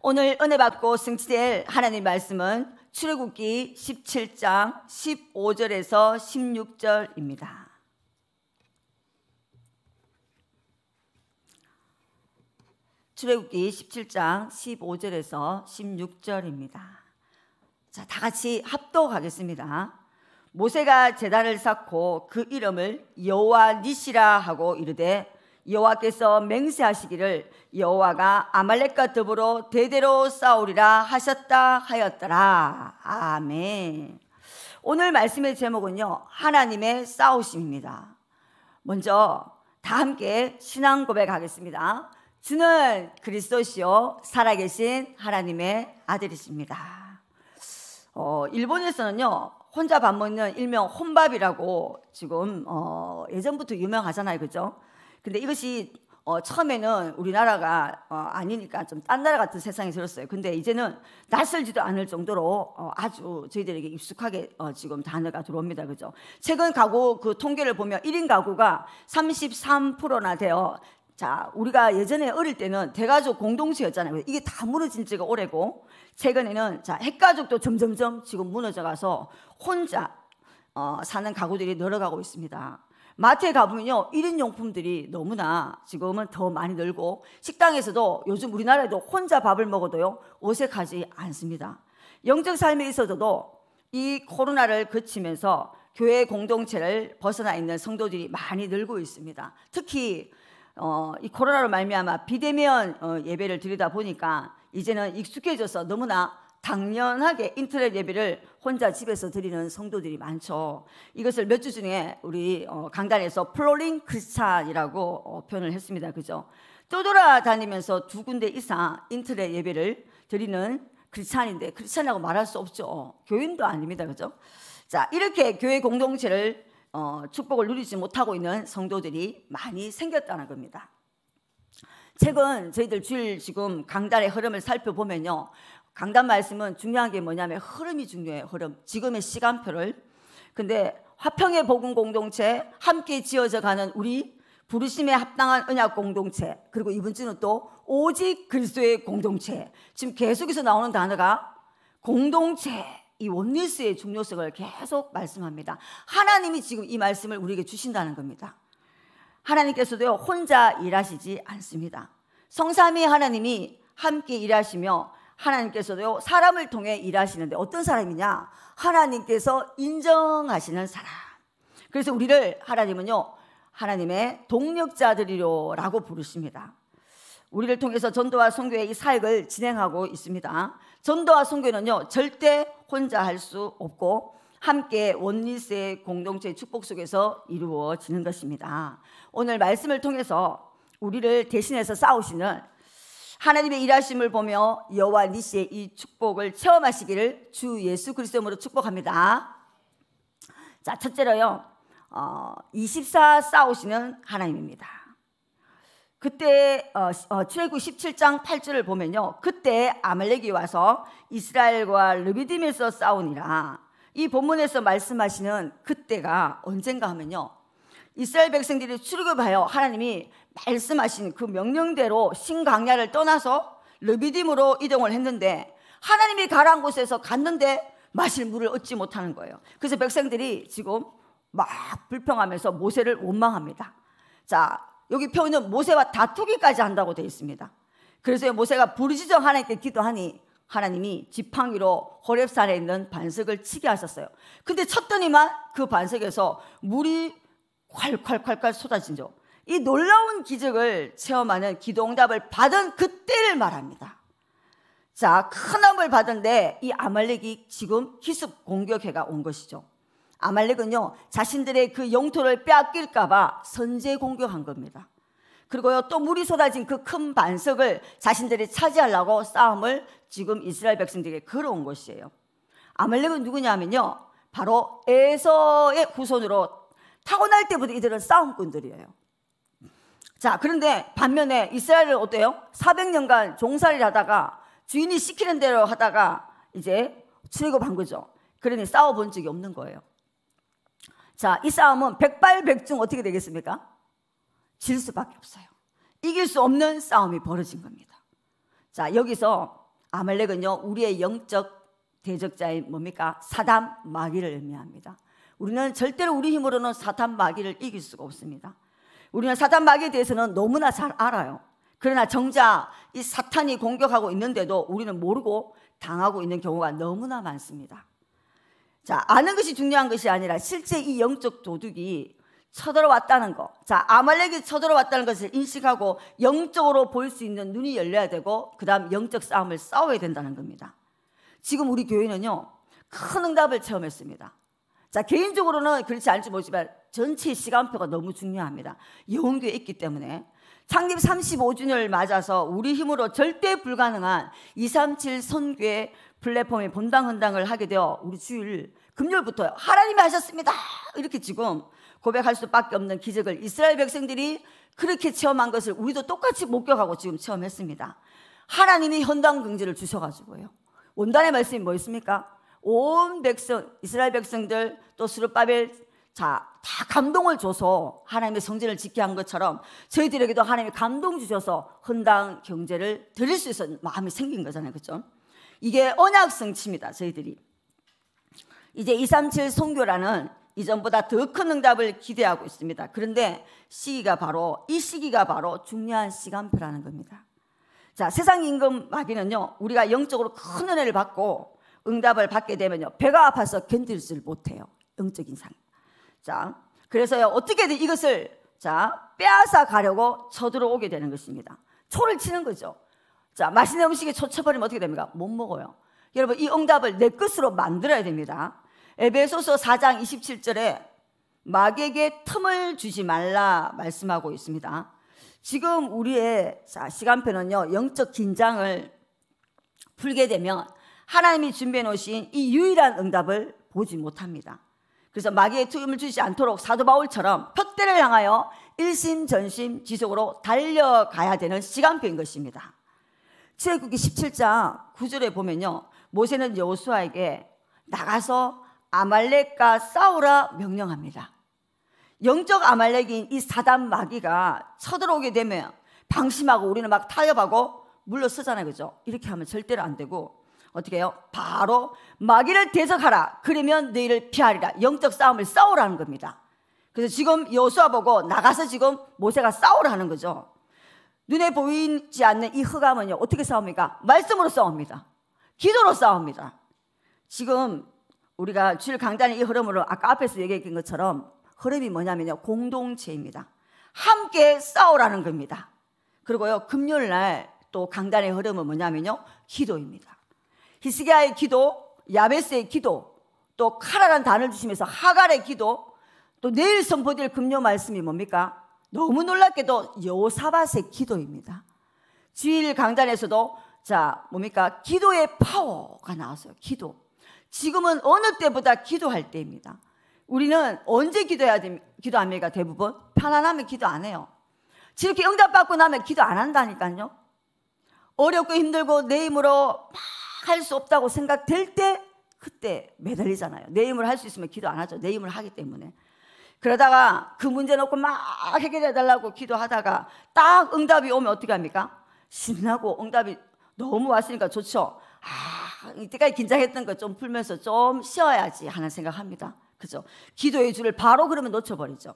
오늘 은혜 받고 승치될 하나님 말씀은 출애굽기 17장 15절에서 16절입니다. 출애굽기 17장 15절에서 16절입니다. 자, 다 같이 합독하겠습니다. 모세가 제단을 쌓고 그 이름을 여호와 니시라 하고 이르되 여호와께서 맹세하시기를 여호와가 아말렉과 더불어 대대로 싸우리라 하셨다 하였더라. 아멘. 오늘 말씀의 제목은요. 하나님의 싸우심입니다. 먼저 다 함께 신앙 고백하겠습니다. 주는 그리스도시요 살아계신 하나님의 아들이십니다. 어, 일본에서는요. 혼자 밥 먹는 일명 혼밥이라고 지금 어, 예전부터 유명하잖아요. 그죠? 근데 이것이 어, 처음에는 우리나라가 어, 아니니까 좀 딴 나라 같은 세상이 들었어요. 근데 이제는 낯설지도 않을 정도로 어, 아주 저희들에게 익숙하게 어, 지금 단어가 들어옵니다. 그죠? 최근 가구 그 통계를 보면 1인 가구가 33%나 되어 자, 우리가 예전에 어릴 때는 대가족 공동체였잖아요. 이게 다 무너진 지가 오래고 최근에는 자, 핵가족도 점점점 지금 무너져 가서 혼자 어, 사는 가구들이 늘어가고 있습니다. 마트에 가보면요. 1인 용품들이 너무나 지금은 더 많이 늘고 식당에서도 요즘 우리나라에도 혼자 밥을 먹어도요. 어색하지 않습니다. 영적 삶에 있어서도 이 코로나를 거치면서 교회 공동체를 벗어나 있는 성도들이 많이 늘고 있습니다. 특히 어, 이 코로나로 말미암아 비대면 어, 예배를 드리다 보니까 이제는 익숙해져서 너무나 당연하게 인터넷 예배를 혼자 집에서 드리는 성도들이 많죠. 이것을 몇 주 중에 우리 어, 강단에서 플로링 크리스찬이라고 어, 표현을 했습니다. 그죠? 떠돌아다니면서 두 군데 이상 인터넷 예배를 드리는 크리스찬인데 크리스찬이라고 말할 수 없죠. 교인도 아닙니다. 그죠? 자, 이렇게 교회 공동체를 어, 축복을 누리지 못하고 있는 성도들이 많이 생겼다는 겁니다. 최근 저희들 주일 지금 강단의 흐름을 살펴보면요. 강단 말씀은 중요한 게 뭐냐면 흐름이 중요해요. 흐름. 지금의 시간표를. 근데 화평의 복음 공동체 함께 지어져 가는 우리 부르심에 합당한 언약 공동체 그리고 이번 주는 또 오직 그리스도의 공동체 지금 계속해서 나오는 단어가 공동체 이 원리스의 중요성을 계속 말씀합니다. 하나님이 지금 이 말씀을 우리에게 주신다는 겁니다. 하나님께서도요 혼자 일하시지 않습니다. 성삼위 하나님이 함께 일하시며 하나님께서도 사람을 통해 일하시는데 어떤 사람이냐? 하나님께서 인정하시는 사람. 그래서 우리를 하나님은요, 하나님의 동력자들이로라고 부르십니다. 우리를 통해서 전도와 선교의 이 사역을 진행하고 있습니다. 전도와 선교는요, 절대 혼자 할 수 없고 함께 원리스의 공동체의 축복 속에서 이루어지는 것입니다. 오늘 말씀을 통해서 우리를 대신해서 싸우시는 하나님의 일하심을 보며 여호와 니시의 이 축복을 체험하시기를 주 예수 그리스도로 축복합니다. 자, 첫째로요. 어, 24 싸우시는 하나님입니다. 그때 어, 어, 출애굽 17장 8절을 보면요. 그때 아말렉이 와서 이스라엘과 르비딤에서 싸우니라. 이 본문에서 말씀하시는 그때가 언젠가 하면요. 이스라엘 백성들이 출애굽하여 하나님이 말씀하신 그 명령대로 신강야를 떠나서 르비딤으로 이동을 했는데 하나님이 가라한 곳에서 갔는데 마실 물을 얻지 못하는 거예요. 그래서 백성들이 지금 막 불평하면서 모세를 원망합니다. 자, 여기 표현은 모세와 다투기까지 한다고 되어 있습니다. 그래서 모세가 부르짖어 하나님께 기도하니 하나님이 지팡이로 호렙산에 있는 반석을 치게 하셨어요. 근데 쳤더니만 그 반석에서 물이 콸콸콸콸 쏟아진 적. 이 놀라운 기적을 체험하는 기도 응답을 받은 그때를 말합니다. 자, 큰 암을 받은데 이 아말렉이 지금 기습 공격해가 온 것이죠. 아말렉은요, 자신들의 그 영토를 빼앗길까봐 선제 공격한 겁니다. 그리고요, 또 물이 쏟아진 그 큰 반석을 자신들이 차지하려고 싸움을 지금 이스라엘 백성들에게 걸어온 것이에요. 아말렉은 누구냐면요, 바로 에서의 후손으로 타고날 때부터 이들은 싸움꾼들이에요. 자, 그런데 반면에 이스라엘은 어때요? 400년간 종살이 하다가 주인이 시키는 대로 하다가 이제 출애굽한 거죠. 그러니 싸워본 적이 없는 거예요. 자, 이 싸움은 백발백중 어떻게 되겠습니까? 질 수밖에 없어요. 이길 수 없는 싸움이 벌어진 겁니다. 자, 여기서 아말렉은요, 우리의 영적 대적자인 뭡니까? 사담 마귀를 의미합니다. 우리는 절대로 우리 힘으로는 사탄 마귀를 이길 수가 없습니다. 우리는 사탄 마귀에 대해서는 너무나 잘 알아요. 그러나 정작 이 사탄이 공격하고 있는데도 우리는 모르고 당하고 있는 경우가 너무나 많습니다. 자, 아는 것이 중요한 것이 아니라 실제 이 영적 도둑이 쳐들어왔다는 것. 자, 아말렉이 쳐들어왔다는 것을 인식하고 영적으로 볼 수 있는 눈이 열려야 되고, 그 다음 영적 싸움을 싸워야 된다는 겁니다. 지금 우리 교회는요, 큰 응답을 체험했습니다. 자, 개인적으로는 그렇지 않을지 모르지만 전체 시간표가 너무 중요합니다. 예원교회 있기 때문에. 창립 35주년을 맞아서 우리 힘으로 절대 불가능한 237 선교회 플랫폼의 본당헌당을 하게 되어 우리 주일 금요일부터 하나님이 하셨습니다. 이렇게 지금 고백할 수밖에 없는 기적을 이스라엘 백성들이 그렇게 체험한 것을 우리도 똑같이 목격하고 지금 체험했습니다. 하나님이 현당 경제를 주셔가지고요. 원단의 말씀이 뭐였습니까? 온 백성 이스라엘 백성들 또스르바벨자다 감동을 줘서 하나님의 성전을 짓게 한 것처럼 저희들에게도 하나님이 감동 주셔서 헌당 경제를 드릴 수있었 마음이 생긴 거잖아요, 그죠 이게 언약 성취입니다, 저희들이. 이제 237 선교라는 이전보다 더 큰 응답을 기대하고 있습니다. 그런데 시기가 바로 이 시기가 바로 중요한 시간표라는 겁니다. 자, 세상 임금 마귀는요. 우리가 영적으로 큰 은혜를 받고 응답을 받게 되면요. 배가 아파서 견딜 못해요. 영적인 상. 자, 그래서요. 어떻게든 이것을 자, 빼앗아 가려고 쳐들어오게 되는 것입니다. 초를 치는 거죠. 자, 맛있는 음식에 초쳐버리면 어떻게 됩니까? 못 먹어요. 여러분, 이 응답을 내 것으로 만들어야 됩니다. 에베소서 4장 27절에 마객의 틈을 주지 말라 말씀하고 있습니다. 지금 우리의 자, 시간표는요, 영적 긴장을 풀게 되면 하나님이 준비해 놓으신 이 유일한 응답을 보지 못합니다. 그래서 마귀의 투임을 주지 않도록 사도 바울처럼 표대를 향하여 일심전심 지속으로 달려가야 되는 시간표인 것입니다. 출애굽기 17장 9절에 보면요. 모세는 여호수아에게 나가서 아말렉과 싸우라 명령합니다. 영적 아말렉인 이 사단 마귀가 쳐들어오게 되면 방심하고 우리는 막 타협하고 물러서잖아요. 그죠? 이렇게 하면 절대로 안 되고 어떻게 해요? 바로 마귀를 대적하라. 그러면 너희를 피하리라. 영적 싸움을 싸우라는 겁니다. 그래서 지금 여수아 보고 나가서 지금 모세가 싸우라는 거죠. 눈에 보이지 않는 이 흑암은요. 어떻게 싸웁니까? 말씀으로 싸웁니다. 기도로 싸웁니다. 지금 우리가 주일 강단의 이 흐름으로 아까 앞에서 얘기했던 것처럼 흐름이 뭐냐면요. 공동체입니다. 함께 싸우라는 겁니다. 그리고요. 금요일 날 또 강단의 흐름은 뭐냐면요. 기도입니다. 히스기야의 기도, 야베스의 기도, 또 카라란 단을 주시면서 하갈의 기도, 또 내일 선포될 금요 말씀이 뭡니까? 너무 놀랍게도 여호사밧의 기도입니다. 주일 강단에서도 자 뭡니까? 기도의 파워가 나왔어요. 기도. 지금은 어느 때보다 기도할 때입니다. 우리는 언제 기도해야 됩, 니까 기도합니까? 대부분 편안하면 기도 안 해요. 저렇게 응답받고 나면 기도 안 한다니까요. 어렵고 힘들고 내 힘으로 막 할수 없다고 생각될 때 그때 매달리잖아요. 내힘을할 수 있으면 기도 안 하죠. 내힘을 하기 때문에. 그러다가 그 문제 놓고 막 해결해달라고 기도하다가 딱 응답이 오면 어떻게 합니까? 신나고 응답이 너무 왔으니까 좋죠. 아, 이때까지 긴장했던 거 좀 풀면서 좀 쉬어야지 하는 생각합니다. 그죠? 기도의 줄을 바로 그러면 놓쳐버리죠.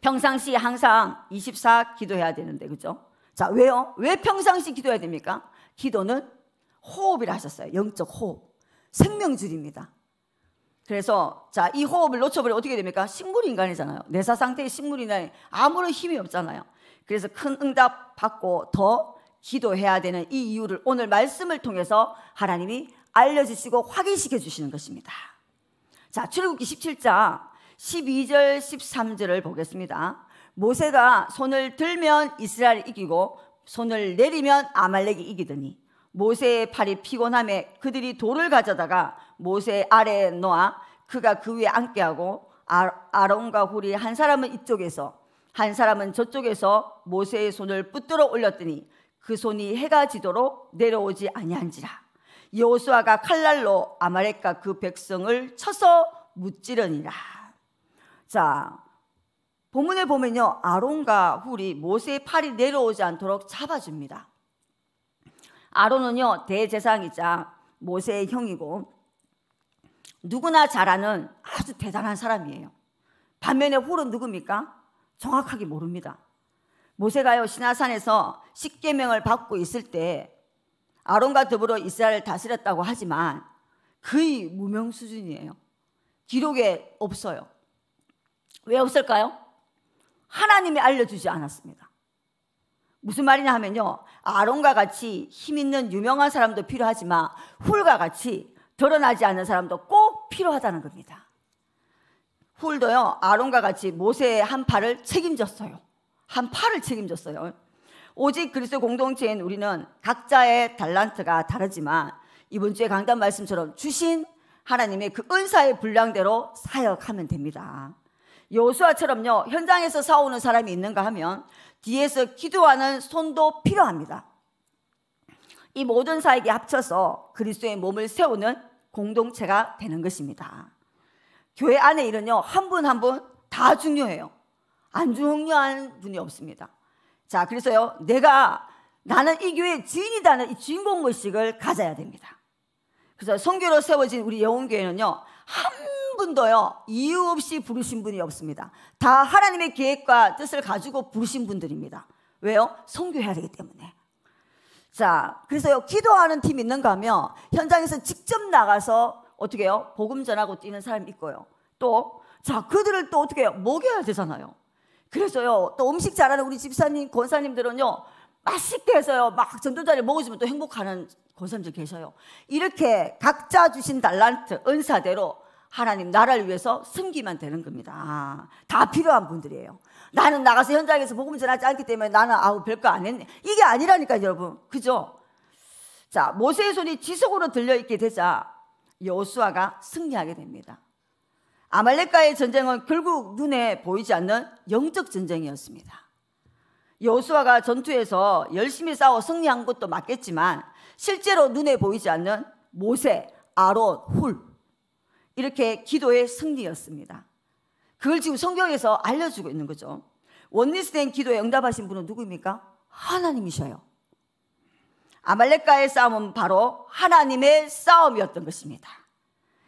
평상시 항상 24 기도해야 되는데, 그죠? 자, 왜요? 왜 평상시 기도해야 됩니까? 기도는 호흡이라 하셨어요. 영적 호흡. 생명줄입니다. 그래서 자, 이 호흡을 놓쳐버리면 어떻게 됩니까? 식물 인간이잖아요. 내사 상태의 식물 이나이 아무런 힘이 없잖아요. 그래서 큰 응답 받고 더 기도해야 되는 이 이유를 오늘 말씀을 통해서 하나님이 알려주시고 확인시켜 주시는 것입니다. 자, 출애굽기 17장 12절 13절을 보겠습니다. 모세가 손을 들면 이스라엘이 이기고 손을 내리면 아말렉이 이기더니 모세의 팔이 피곤함에 그들이 돌을 가져다가 모세 아래에 놓아 그가 그 위에 앉게 하고 아, 아론과 훌이 한 사람은 이쪽에서 한 사람은 저쪽에서 모세의 손을 붙들어 올렸더니 그 손이 해가 지도록 내려오지 아니한지라 여호수아가 칼날로 아말렉과 그 백성을 쳐서 무찌르니라. 자, 본문에 보면요. 아론과 훌이 모세의 팔이 내려오지 않도록 잡아줍니다. 아론은요 대제사장이자 모세의 형이고 누구나 잘 아는 아주 대단한 사람이에요. 반면에 홀은 누굽니까? 정확하게 모릅니다. 모세가요 신하산에서 십계명을 받고 있을 때 아론과 더불어 이스라엘을 다스렸다고 하지만 거의 무명 수준이에요. 기록에 없어요. 왜 없을까요? 하나님이 알려주지 않았습니다. 무슨 말이냐 하면요. 아론과 같이 힘 있는 유명한 사람도 필요하지만 훌과 같이 드러나지 않는 사람도 꼭 필요하다는 겁니다. 훌도요. 아론과 같이 모세의 한 팔을 책임졌어요. 한 팔을 책임졌어요. 오직 그리스도 공동체인 우리는 각자의 달란트가 다르지만 이번 주에 강단 말씀처럼 주신 하나님의 그 은사의 분량대로 사역하면 됩니다. 요수아처럼요 현장에서 싸우는 사람이 있는가 하면 뒤에서 기도하는 손도 필요합니다. 이 모든 사역이 합쳐서 그리스도의 몸을 세우는 공동체가 되는 것입니다. 교회 안에 일은요 한 분 한 분 다 중요해요. 안 중요한 분이 없습니다. 자 그래서요 내가 나는 이 교회의 주인이다는 이 주인공 의식을 가져야 됩니다. 그래서 성교로 세워진 우리 영혼교회는요 한 분도요, 이유 없이 부르신 분이 없습니다. 다 하나님의 계획과 뜻을 가지고 부르신 분들입니다. 왜요? 성교해야 되기 때문에. 자, 그래서요, 기도하는 팀 있는가 하면 현장에서 직접 나가서 어떻게 해요? 복음 전하고 뛰는 사람 있고요. 또, 자, 그들을 또 어떻게 해요? 먹여야 되잖아요. 그래서요, 또 음식 잘하는 우리 집사님, 권사님들은요, 맛있게 해서요, 막 전도자를 먹어주면 또 행복하는 권사님들 계셔요. 이렇게 각자 주신 달란트, 은사대로 하나님 나라를 위해서 숨기면 되는 겁니다. 아, 다 필요한 분들이에요. 나는 나가서 현장에서 복음 전하지 않기 때문에 나는 아우 별거 안 했네. 이게 아니라니까 여러분. 그죠? 자, 모세의 손이 지속으로 들려 있게 되자 여호수아가 승리하게 됩니다. 아말렉과의 전쟁은 결국 눈에 보이지 않는 영적 전쟁이었습니다. 여호수아가 전투에서 열심히 싸워 승리한 것도 맞겠지만 실제로 눈에 보이지 않는 모세, 아론, 훌 이렇게 기도의 승리였습니다. 그걸 지금 성경에서 알려주고 있는 거죠. 원리스된 기도에 응답하신 분은 누구입니까? 하나님이셔요. 아말렉과의 싸움은 바로 하나님의 싸움이었던 것입니다.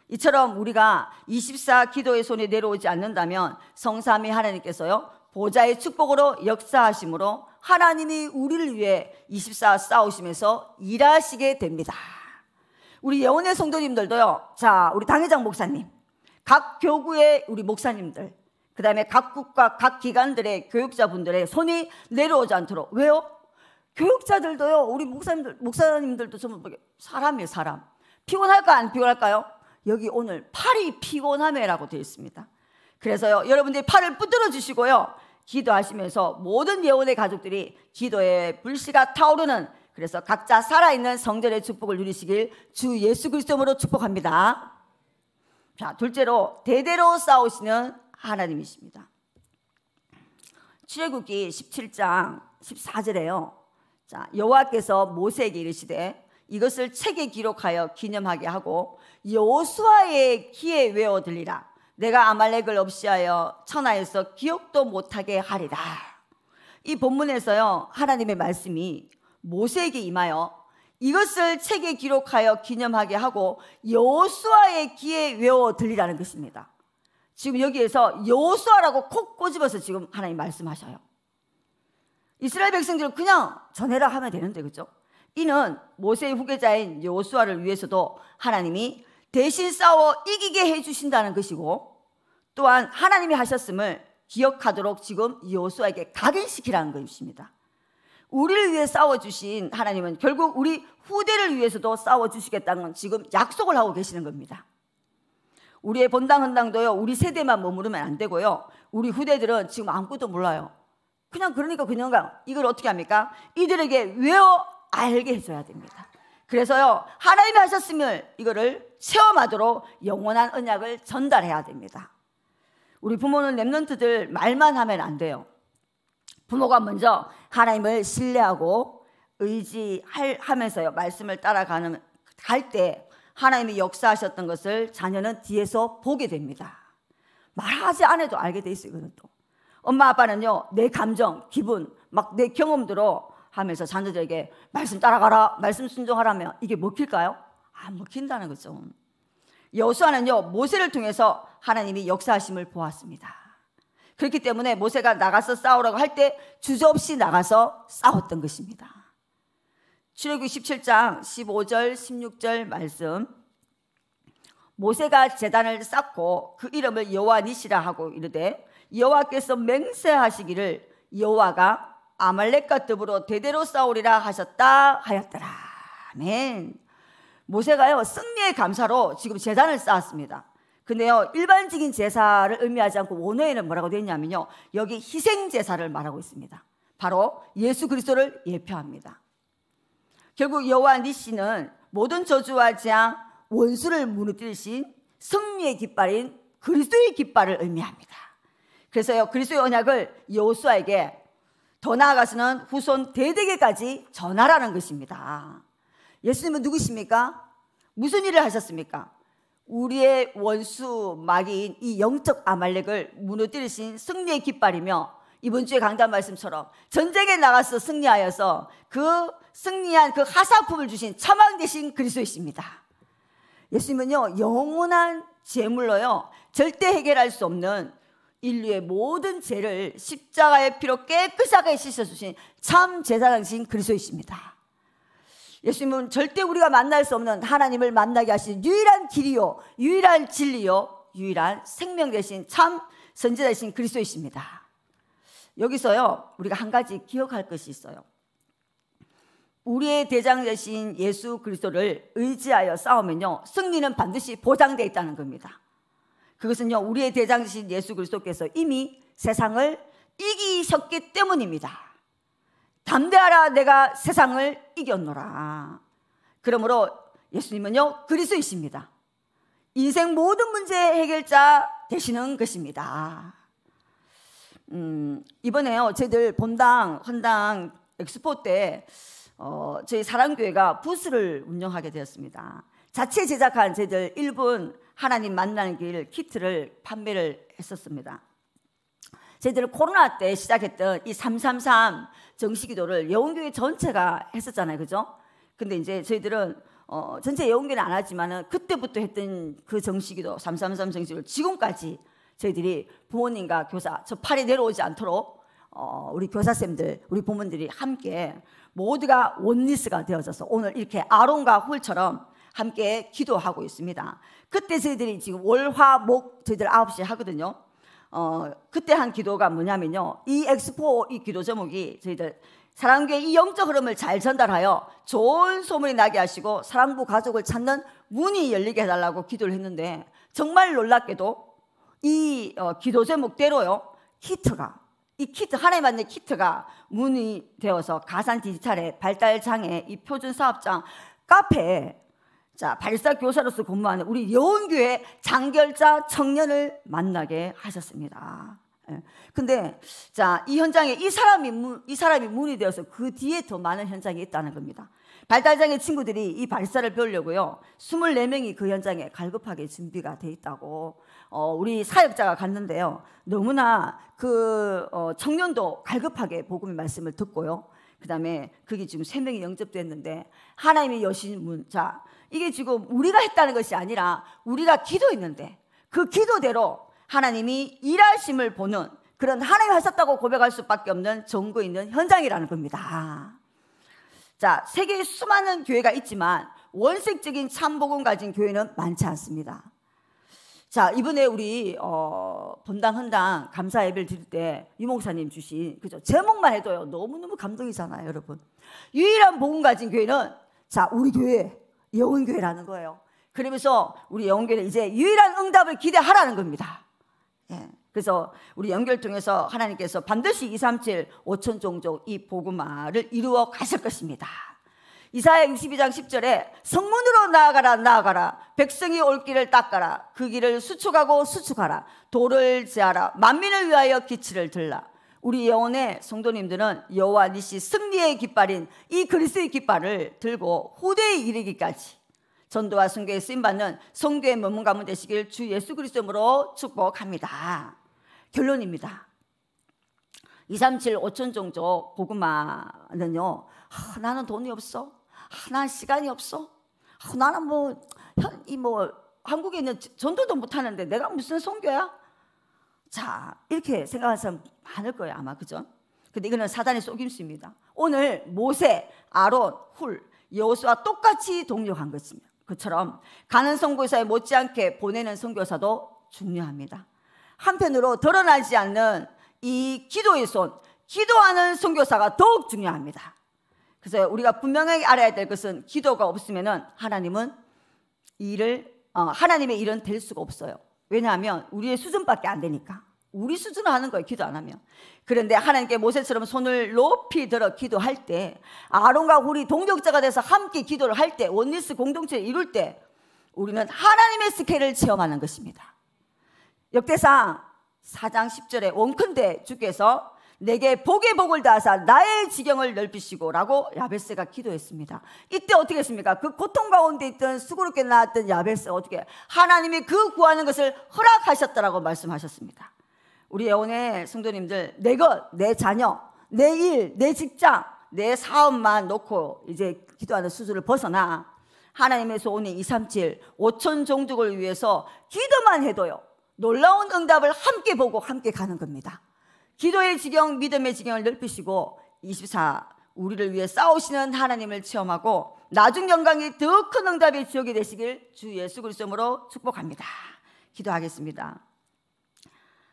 이처럼 우리가 24 기도의 손에 내려오지 않는다면 성삼위 하나님께서요, 보좌의 축복으로 역사하심으로 하나님이 우리를 위해 24 싸우심에서 일하시게 됩니다. 우리 예원의 성도님들도요. 자, 우리 당회장 목사님, 각 교구의 우리 목사님들, 그 다음에 각 국가, 각 기관들의 교육자분들의 손이 내려오지 않도록. 왜요? 교육자들도요, 우리 목사님들, 목사님들도 좀 사람이에요, 사람. 피곤할까, 안 피곤할까요? 여기 오늘 팔이 피곤함에라고 되어 있습니다. 그래서요, 여러분들이 팔을 부드러 주시고요, 기도하시면서 모든 예원의 가족들이 기도에 불씨가 타오르는 그래서 각자 살아있는 성전의 축복을 누리시길 주 예수 그리스도로 축복합니다. 자, 둘째로 대대로 싸우시는 하나님이십니다. 출애굽기 17장 14절에요. 자, 여호와께서 모세에게 이르시되 이것을 책에 기록하여 기념하게 하고 여호수아의 귀에 외워 들리라. 내가 아말렉을 없이하여 천하에서 기억도 못하게 하리라. 이 본문에서요 하나님의 말씀이 모세에게 임하여 이것을 책에 기록하여 기념하게 하고 여호수아의 귀에 외워 들리라는 것입니다. 지금 여기에서 여호수아라고 콕 꼬집어서 지금 하나님 말씀하셔요. 이스라엘 백성들은 그냥 전해라 하면 되는데 그죠? 이는 모세의 후계자인 여호수아를 위해서도 하나님이 대신 싸워 이기게 해 주신다는 것이고 또한 하나님이 하셨음을 기억하도록 지금 여호수아에게 각인시키라는 것입니다. 우리를 위해 싸워주신 하나님은 결국 우리 후대를 위해서도 싸워주시겠다는 지금 약속을 하고 계시는 겁니다. 우리의 본당 헌당도요, 우리 세대만 머무르면 안 되고요. 우리 후대들은 지금 아무것도 몰라요. 그냥 그러니까 그냥 이걸 어떻게 합니까? 이들에게 외워 알게 해줘야 됩니다. 그래서요, 하나님이 하셨음을 이거를 체험하도록 영원한 언약을 전달해야 됩니다. 우리 부모는 랩런트들 말만 하면 안 돼요. 부모가 먼저 하나님을 신뢰하고 의지하면서요 말씀을 따라가는 할때 하나님이 역사하셨던 것을 자녀는 뒤에서 보게 됩니다. 말하지 않아도 알게 돼 있어요. 또 엄마 아빠는요 내 감정, 기분, 막 내 경험대로 하면서 자녀들에게 말씀 따라가라, 말씀 순종하라면 이게 먹힐까요? 안 먹힌다는 거죠. 여수아는요 모세를 통해서 하나님이 역사하심을 보았습니다. 그렇기 때문에 모세가 나가서 싸우라고 할 때 주저없이 나가서 싸웠던 것입니다. 출애굽 17장 15절 16절 말씀 모세가 재단을 쌓고 그 이름을 여호와 니시라 하고 이르되 여호와께서 맹세하시기를 여호와가 아말렉과 더불어 대대로 싸우리라 하셨다 하였더라. 아멘. 모세가요 승리의 감사로 지금 재단을 쌓았습니다. 근데요, 일반적인 제사를 의미하지 않고 원어에는 뭐라고 되어 있냐면요. 여기 희생 제사를 말하고 있습니다. 바로 예수 그리스도를 예표합니다. 결국 여호와 니씨는 모든 저주와 재앙, 원수를 무너뜨리신 승리의 깃발인 그리스도의 깃발을 의미합니다. 그래서요, 그리스도의 언약을 여호수아에게 더 나아가서는 후손 대대계까지 전하라는 것입니다. 예수님은 누구십니까? 무슨 일을 하셨습니까? 우리의 원수 마귀인 이 영적 아말렉을 무너뜨리신 승리의 깃발이며 이번 주에 강단 말씀처럼 전쟁에 나가서 승리하여서 그 승리한 그 하사품을 주신 참왕 대신 그리스도이십니다. 예수님은요 영원한 제물로요 절대 해결할 수 없는 인류의 모든 죄를 십자가의 피로 깨끗하게 씻어주신 참 제사장신 그리스도이십니다. 예수님은 절대 우리가 만날 수 없는 하나님을 만나게 하신 유일한 길이요, 유일한 진리요, 유일한 생명 되신 참 선지 되신 그리스도이십니다. 여기서요, 우리가 한 가지 기억할 것이 있어요. 우리의 대장 되신 예수 그리스도를 의지하여 싸우면요, 승리는 반드시 보장되어 있다는 겁니다. 그것은요, 우리의 대장 되신 예수 그리스도께서 이미 세상을 이기셨기 때문입니다. 담대하라 내가 세상을 이겼노라. 그러므로 예수님은요 그리스이십니다 인생 모든 문제 해결자 되시는 것입니다. 음, 이번에요 저희들 본당 헌당 엑스포 때 어, 저희 사랑교회가 부스를 운영하게 되었습니다. 자체 제작한 저희들 1분 하나님 만나는 길 키트를 판매를 했었습니다. 저희들 코로나 때 시작했던 이333 정식기도를 여원교회 전체가 했었잖아요, 그죠? 근데 이제 저희들은 어, 전체 여원교회는 안 하지만은 그때부터 했던 그 정시기도 333정시기 지금까지 저희들이 부모님과 교사 저 팔이 내려오지 않도록 어, 우리 교사쌤들 우리 부모들이 함께 모두가 원리스가 되어져서 오늘 이렇게 아론과 홀처럼 함께 기도하고 있습니다. 그때 저희들이 지금 월화목 저희들 9시에 하거든요. 어, 그때 한 기도가 뭐냐면요. 이 엑스포 이 기도 제목이 저희들 사랑교회 이 영적 흐름을 잘 전달하여 좋은 소문이 나게 하시고 사랑부 가족을 찾는 문이 열리게 해달라고 기도를 했는데 정말 놀랍게도 이 어, 기도 제목대로요. 키트가 이 키트 하나에 맞는 키트가 문이 되어서 가산 디지털의 발달 장애 이 표준 사업장 카페에 자, 발사 교사로서 근무하는 우리 여원교회 장결자 청년을 만나게 하셨습니다. 예. 근데 자, 이 현장에 이 사람이 이 사람이 문이 되어서 그 뒤에 더 많은 현장이 있다는 겁니다. 발달장애 친구들이 이 발사를 배우려고요. 24명이 그 현장에 갈급하게 준비가 돼 있다고 어, 우리 사역자가 갔는데요. 너무나 그 어, 청년도 갈급하게 복음의 말씀을 듣고요. 그 다음에 그게 지금 3명이 영접됐는데 하나님의 여신 문, 자, 이게 지금 우리가 했다는 것이 아니라 우리가 기도했는데 그 기도대로 하나님이 일하심을 보는 그런 하나님 하셨다고 고백할 수밖에 없는 전구 있는 현장이라는 겁니다. 자, 세계에 수많은 교회가 있지만 원색적인 참복음 가진 교회는 많지 않습니다. 자, 이번에 우리, 어, 본당, 헌당 감사 예배를 드릴 때 유목사님 주신, 그죠? 제목만 해도요, 너무너무 감동이잖아요, 여러분. 유일한 복음 가진 교회는, 자, 우리 교회, 영원교회라는 거예요. 그러면서 우리 영원교회는 이제 유일한 응답을 기대하라는 겁니다. 예. 그래서 우리 연결 통해서 하나님께서 반드시 237 5천 종족 이 복음화를 이루어 가실 것입니다. 이사야 62장 10절에 성문으로 나아가라 나아가라 백성이 올 길을 닦아라 그 길을 수축하고 수축하라 돌을 제하라 만민을 위하여 기치를 들라 우리 영혼의 성도님들은 여호와 니시 승리의 깃발인 이 그리스의 깃발을 들고 후대에 이르기까지 전도와 성교에 쓰임받는 성교의 문문 가문 되시길 주 예수 그리스도로 으 축복합니다. 결론입니다. 237 5천 종족 고구마는요. 아, 나는 돈이 없어. 아, 나는 시간이 없어. 아, 나는 뭐, 현, 이 뭐, 한국에 있는 전도도 못하는데 내가 무슨 성교야? 자, 이렇게 생각하는 사람 많을 거예요, 아마. 그죠? 근데 이거는 사단의 속임수입니다. 오늘 모세, 아론, 훌, 여호수와 똑같이 동력한 것입니다. 그처럼 가는 선교사에 못지않게 보내는 선교사도 중요합니다. 한편으로 드러나지 않는 이 기도의 손, 기도하는 선교사가 더욱 중요합니다. 그래서 우리가 분명하게 알아야 될 것은 기도가 없으면은 하나님은 일을 어, 하나님의 일은 될 수가 없어요. 왜냐하면 우리의 수준밖에 안 되니까. 우리 수준을 하는 거예요, 기도 안 하면. 그런데 하나님께 모세처럼 손을 높이 들어 기도할 때, 아론과 우리 동격자가 돼서 함께 기도를 할 때, 원리스 공동체를 이룰 때, 우리는 하나님의 스케일을 체험하는 것입니다. 역대상 4장 10절에 원큰대 주께서 내게 복의 복을 다하사 나의 지경을 넓히시고라고 야베스가 기도했습니다. 이때 어떻게 했습니까? 그 고통 가운데 있던 수고롭게 나왔던 야베스 어떻게 하나님이 그 구하는 것을 허락하셨다라고 말씀하셨습니다. 우리 예원의 성도님들 내 것, 내 자녀, 내 일, 내 직장, 내 사업만 놓고 이제 기도하는 수준을 벗어나 하나님의 소원이 237, 5천 종족을 위해서 기도만 해도요. 놀라운 응답을 함께 보고 함께 가는 겁니다. 기도의 지경, 믿음의 지경을 넓히시고 24 우리를 위해 싸우시는 하나님을 체험하고 나중 영광이 더 큰 응답의 지옥이 되시길 주 예수 그리스도로 축복합니다. 기도하겠습니다.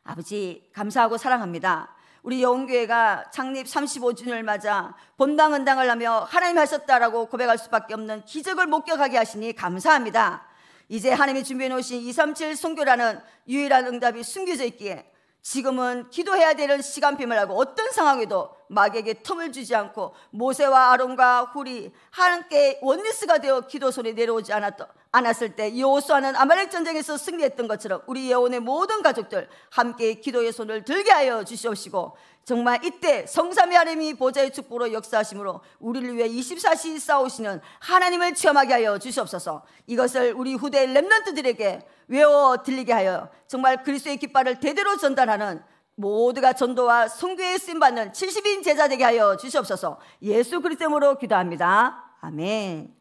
아버지 감사하고 사랑합니다. 우리 영교회가 창립 35주년을 맞아 본당 은당을 하며 하나님 하셨다라고 고백할 수밖에 없는 기적을 목격하게 하시니 감사합니다. 이제 하나님이 준비해 놓으신 237 성교라는 유일한 응답이 숨겨져 있기에 지금은 기도해야 되는 시간표을 하고 어떤 상황에도 막에게 틈을 주지 않고 모세와 아론과 훌이 하나님께 원리스가 되어 기도손에 내려오지 않았던 않았을 때 여호수아는 아말렉 전쟁에서 승리했던 것처럼 우리 예원의 모든 가족들 함께 기도의 손을 들게 하여 주시옵시고 정말 이때 성삼의 하나님이 보좌의 축복으로 역사하시므로 우리를 위해 24시 싸우시는 하나님을 체험하게 하여 주시옵소서 이것을 우리 후대 랩런트들에게 외워 들리게 하여 정말 그리스도의 깃발을 대대로 전달하는 모두가 전도와 성교의 쓰임 받는 70인 제자 되게 하여 주시옵소서. 예수 그리스도로 기도합니다. 아멘.